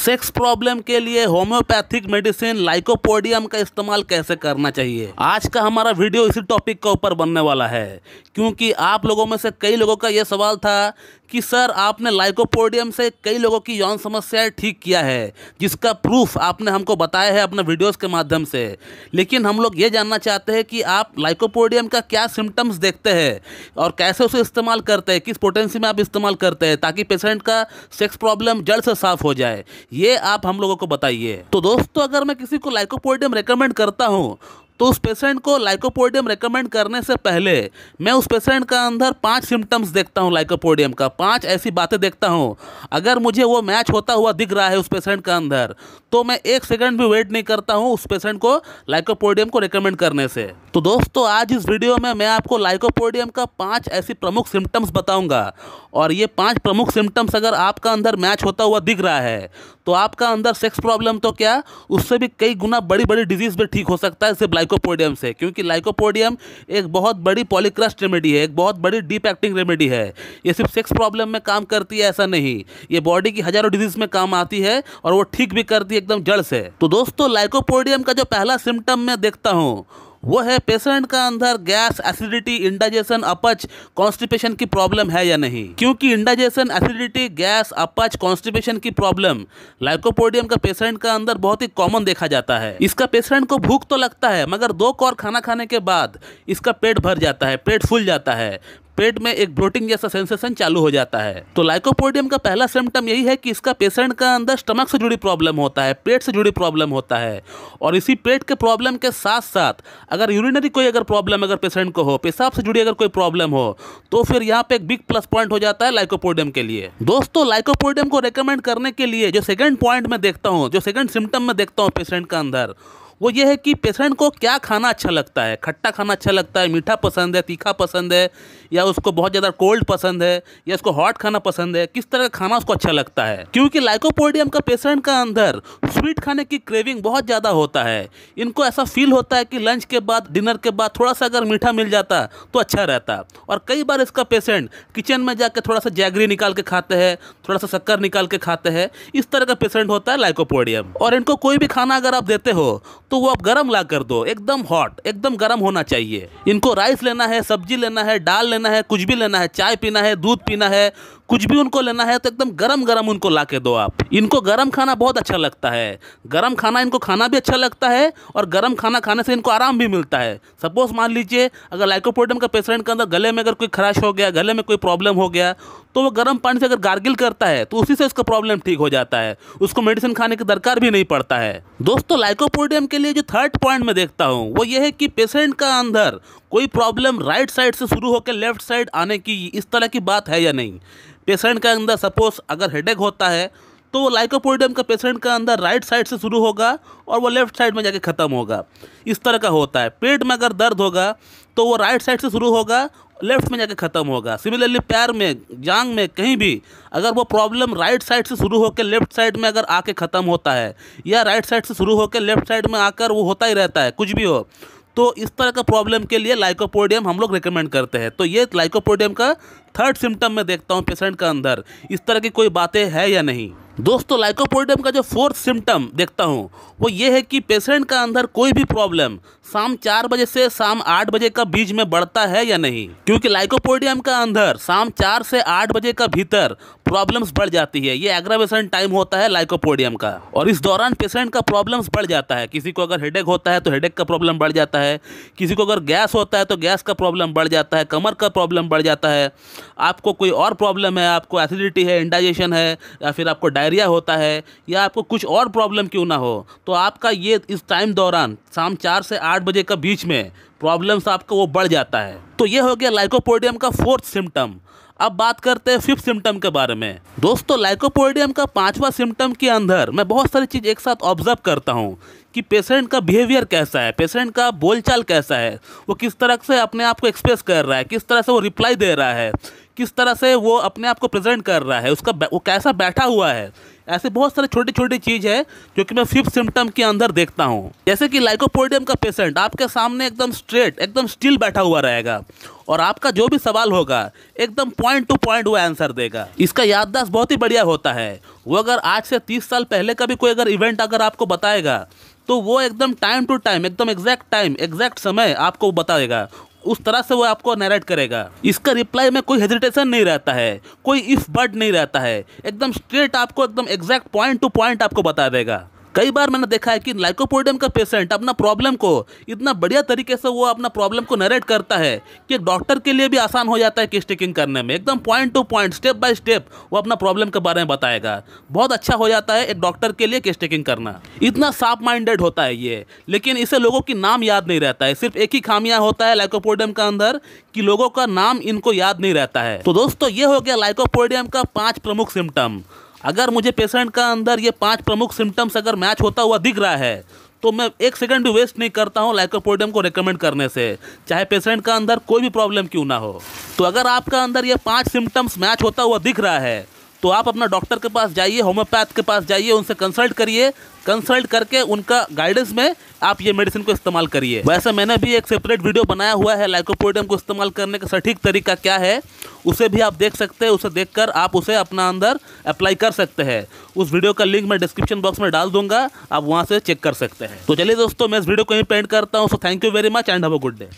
sex problem के लिए homeopathic medicine lycopodium का इस्तेमाल कैसे करना चाहिए आज का हमारा वीडियो इसी टॉपिक के ऊपर बनने वाला है क्योंकि आप लोगों में से कई लोगों का यह सवाल था कि सर आपने लाइकोपोडियम से कई लोगों की यौन समस्याएं ठीक किया है जिसका प्रूफ आपने हमको बताया है अपने वीडियोस के माध्यम से लेकिन हम लोग ये जानना चाहते हैं कि आप लाइकोपोडियम का क्या सिम्टम्स देखते हैं और कैसे उसे इस्तेमाल करते हैं किस पोटेंसी में आप इस्तेमाल करते हैं ताकि पेशेंट का सेक्स प्रॉब्लम जल्द से साफ हो जाए ये आप हम लोगों को बताइए तो दोस्तों अगर मैं किसी को लाइकोपोडियम रिकमेंड करता हूँ तो उस पेशेंट को लाइकोपोडियम रेकमेंड करने से पहले मैं उस पेशेंट का अंदर पांच सिम्टम्स देखता हूँ लाइकोपोडियम का पांच ऐसी बातें देखता हूँ अगर मुझे वो मैच होता हुआ दिख रहा है उस पेशेंट का अंदर तो मैं एक सेकंड भी वेट नहीं करता हूँ उस पेशेंट को लाइकोपोडियम को रिकमेंड करने से तो दोस्तों आज इस वीडियो में मैं आपको लाइकोपोडियम का पाँच ऐसी प्रमुख सिम्टम्स बताऊँगा और ये पाँच प्रमुख सिम्टम्स अगर आपका अंदर मैच होता हुआ दिख रहा है तो आपका अंदर सेक्स प्रॉब्लम तो क्या उससे भी कई गुना बड़ी बड़ी डिजीज़ भी ठीक हो सकता है सिर्फ लाइकोपोडियम से क्योंकि लाइकोपोडियम एक बहुत बड़ी पॉलीक्रस्ट रेमेडी है एक बहुत बड़ी डीप एक्टिंग रेमेडी है ये सिर्फ सेक्स प्रॉब्लम में काम करती है ऐसा नहीं ये बॉडी की हजारों डिजीज में काम आती है और वो ठीक भी करती है एकदम जड़ से तो दोस्तों लाइकोपोडियम का जो पहला सिम्टम मैं देखता हूँ वो है पेशेंट का अंदर गैस एसिडिटी इंडाजेशन अपच कॉन्स्टिपेशन की प्रॉब्लम है या नहीं क्योंकि इंडाजेशन एसिडिटी गैस अपच कॉन्स्टिपेशन की प्रॉब्लम लाइकोपोडियम का पेशेंट का अंदर बहुत ही कॉमन देखा जाता है इसका पेशेंट को भूख तो लगता है मगर दो कौर खाना खाने के बाद इसका पेट भर जाता है पेट फूल जाता है पेट में एक ब्लोटिंग जैसा सेंसेशन चालू हो जाता है तो लाइकोपोडियम का पहला सिम्टम यही है कि इसका पेशेंट का अंदर स्टमक से जुड़ी प्रॉब्लम होता है पेट से जुड़ी प्रॉब्लम होता है और इसी पेट के प्रॉब्लम के साथ साथ अगर यूरिनरी कोई अगर प्रॉब्लम अगर पेशेंट को हो पेशाब से जुड़ी अगर कोई प्रॉब्लम हो तो फिर यहाँ पे एक बिग प्लस पॉइंट हो जाता है लाइकोपोडियम के लिए दोस्तों लाइकोपोडियम को रिकमेंड करने के लिए जो सेकेंड पॉइंट में देखता हूँ जो सेकेंड सिम्टम में देखता हूँ पेशेंट का अंदर वो ये है कि पेशेंट को क्या खाना अच्छा लगता है खट्टा खाना अच्छा लगता है मीठा पसंद है तीखा पसंद है या उसको बहुत ज़्यादा कोल्ड पसंद है या उसको हॉट खाना पसंद है किस तरह का खाना उसको अच्छा लगता है क्योंकि लाइकोपोडियम का पेशेंट का अंदर स्वीट खाने की क्रेविंग बहुत ज़्यादा होता है इनको ऐसा फील होता है कि लंच के बाद डिनर के बाद थोड़ा सा अगर मीठा मिल जाता तो अच्छा रहता और कई बार इसका पेशेंट किचन में जाकर थोड़ा सा जैगरी निकाल के खाते हैं थोड़ा सा शक्कर निकाल के खाते हैं इस तरह का पेशेंट होता है लाइकोपोडियम और इनको कोई भी खाना अगर आप देते हो तो वो आप गर्म ला कर दो एकदम हॉट एकदम गर्म होना चाहिए इनको राइस लेना है सब्जी लेना है दाल लेना है कुछ भी लेना है चाय पीना है दूध पीना है कुछ भी उनको लेना है तो एकदम गरम गरम उनको ला के दो आप इनको गरम खाना बहुत अच्छा लगता है गरम खाना इनको खाना भी अच्छा लगता है और गरम खाना खाने से इनको आराम भी मिलता है सपोज़ मान लीजिए अगर लाइकोपोडम का पेशेंट के अंदर गले में अगर कोई खराश हो गया गले में कोई प्रॉब्लम हो गया तो वो गर्म पानी से अगर गार्गिल करता है तो उसी से उसका प्रॉब्लम ठीक हो जाता है उसको मेडिसिन खाने की दरकार भी नहीं पड़ता है दोस्तों लाइकोपोडियम के लिए जो थर्ड पॉइंट में देखता हूँ वो ये है कि पेशेंट का अंदर कोई प्रॉब्लम राइट साइड से शुरू होकर लेफ्ट साइड आने की इस तरह की बात है या नहीं पेशेंट के अंदर सपोज अगर हेडेक होता है तो वो लाइकोपोडियम का पेशेंट का अंदर राइट साइड से शुरू होगा और वो लेफ्ट साइड में जाके ख़त्म होगा इस तरह का होता है पेट में अगर दर्द होगा तो वो राइट साइड से शुरू होगा लेफ्ट में जाके ख़त्म होगा सिमिलरली पैर में जांग में कहीं भी अगर वो प्रॉब्लम राइट साइड से शुरू होकर लेफ्ट साइड में अगर आके ख़त्म होता है या राइट साइड से शुरू होकर लेफ्ट साइड में आकर वो होता ही रहता है कुछ भी हो तो इस तरह का प्रॉब्लम के लिए लाइकोपोडियम हम लोग रिकमेंड करते हैं तो ये लाइकोपोडियम का थर्ड सिम्टम मैं देखता हूँ पेशेंट का अंदर इस तरह की कोई बातें है या नहीं दोस्तों लाइकोपोडियम का जो फोर्थ सिम्टम देखता हूँ वो ये है कि पेशेंट का अंदर कोई भी प्रॉब्लम शाम चार बजे से शाम आठ बजे का बीच में बढ़ता है या नहीं क्योंकि लाइकोपोडियम का अंदर शाम चार से आठ बजे का भीतर प्रॉब्लम्स बढ़ जाती है ये एग्रावेशन टाइम होता है लाइकोपोडियम का और इस दौरान पेशेंट का प्रॉब्लम्स बढ़ जाता है किसी को अगर हेडेक होता है तो हेडेक का प्रॉब्लम बढ़ जाता है किसी को अगर गैस होता है तो गैस का प्रॉब्लम बढ़ जाता है कमर का प्रॉब्लम बढ़ जाता है आपको कोई और प्रॉब्लम है आपको एसिडिटी है इंडाइजेशन है या फिर आपको डायरिया होता है या आपको कुछ और प्रॉब्लम क्यों ना हो तो आपका ये इस टाइम दौरान शाम चार से आठ बजे के बीच में प्रॉब्लम्स आपका वो बढ़ जाता है तो ये हो गया लाइकोपोडियम का फोर्थ सिम्टम अब बात करते हैं फिफ्थ सिम्टम के बारे में दोस्तों लाइकोपोडियम का पांचवा सिम्टम के अंदर मैं बहुत सारी चीज़ एक साथ ऑब्जर्व करता हूँ कि पेशेंट का बिहेवियर कैसा है पेशेंट का बोलचाल कैसा है वो किस तरह से अपने आप को एक्सप्रेस कर रहा है किस तरह से वो रिप्लाई दे रहा है किस तरह से वो अपने आप को प्रेजेंट कर रहा है उसका वो कैसा बैठा हुआ है ऐसे बहुत सारे छोटी छोटी चीज़ है जो कि मैं फिफ्थ सिम्टम के अंदर देखता हूँ जैसे कि लाइकोपोडियम का पेशेंट आपके सामने एकदम स्ट्रेट एकदम स्टिल बैठा हुआ रहेगा और आपका जो भी सवाल होगा एकदम पॉइंट टू पॉइंट वो आंसर देगा इसका याददाश्त बहुत ही बढ़िया होता है वो अगर आज से तीस साल पहले का भी कोई अगर इवेंट अगर आपको बताएगा तो वो एकदम टाइम टू टाइम एकदम एग्जैक्ट टाइम एग्जैक्ट समय आपको बताएगा उस तरह से वो आपको नैरेट करेगा इसका रिप्लाई में कोई हेजिटेशन नहीं रहता है कोई इफ बट नहीं रहता है एकदम स्ट्रेट आपको एकदम एग्जैक्ट पॉइंट टू पॉइंट आपको बता देगा कई बार मैंने देखा है कि लाइकोपोडियम का पेशेंट अपना प्रॉब्लम को इतना बढ़िया तरीके से वो अपना प्रॉब्लम को नरेट करता है कि डॉक्टर के लिए भी आसान हो जाता है कि स्टिकिंग करने में एकदम point to point step by step वो अपना प्रॉब्लम के बारे में बताएगा बहुत अच्छा हो जाता है एक डॉक्टर के लिए कि स्टिकिंग करना इतना साफ माइंडेड होता है ये लेकिन इसे लोगों की नाम याद नहीं रहता है सिर्फ एक ही खामियाँ होता है लाइकोपोडियम का अंदर कि लोगों का नाम इनको याद नहीं रहता है तो दोस्तों ये हो गया लाइकोपोडियम का पाँच प्रमुख सिम्टम अगर मुझे पेशेंट का अंदर ये पांच प्रमुख सिम्टम्स अगर मैच होता हुआ दिख रहा है तो मैं एक सेकंड भी वेस्ट नहीं करता हूँ लाइकोपोडियम को रिकमेंड करने से चाहे पेशेंट का अंदर कोई भी प्रॉब्लम क्यों ना हो तो अगर आपका अंदर ये पांच सिम्टम्स मैच होता हुआ दिख रहा है तो आप अपना डॉक्टर के पास जाइए होम्योपैथ के पास जाइए उनसे कंसल्ट करिए कंसल्ट करके उनका गाइडेंस में आप ये मेडिसिन को इस्तेमाल करिए वैसे मैंने भी एक सेपरेट वीडियो बनाया हुआ है लाइकोपोडियम को इस्तेमाल करने का सटीक तरीका क्या है उसे भी आप देख सकते हैं उसे देखकर आप उसे अपना अंदर अप्लाई कर सकते हैं उस वीडियो का लिंक मैं डिस्क्रिप्शन बॉक्स में डाल दूंगा आप वहाँ से चेक कर सकते हैं तो चलिए दोस्तों मैं इस वीडियो को ही पेंट करता हूँ so thank you very much and have a good day